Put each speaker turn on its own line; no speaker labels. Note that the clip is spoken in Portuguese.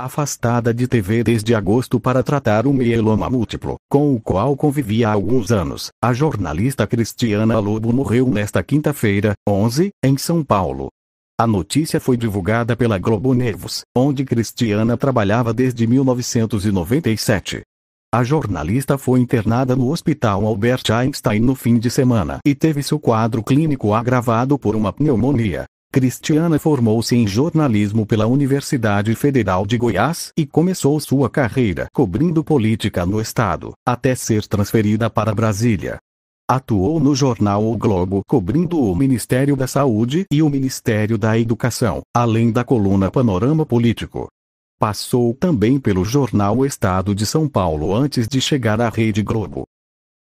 afastada de TV desde agosto para tratar o mieloma múltiplo, com o qual convivia há alguns anos. A jornalista Cristiana Lobo morreu nesta quinta-feira, 11, em São Paulo. A notícia foi divulgada pela Globo News, onde Cristiana trabalhava desde 1997. A jornalista foi internada no Hospital Albert Einstein no fim de semana e teve seu quadro clínico agravado por uma pneumonia. Cristiana formou-se em jornalismo pela Universidade Federal de Goiás e começou sua carreira cobrindo política no estado, até ser transferida para Brasília. Atuou no jornal O Globo cobrindo o Ministério da Saúde e o Ministério da Educação, além da coluna Panorama Político. Passou também pelo jornal Estado de São Paulo antes de chegar à Rede Globo.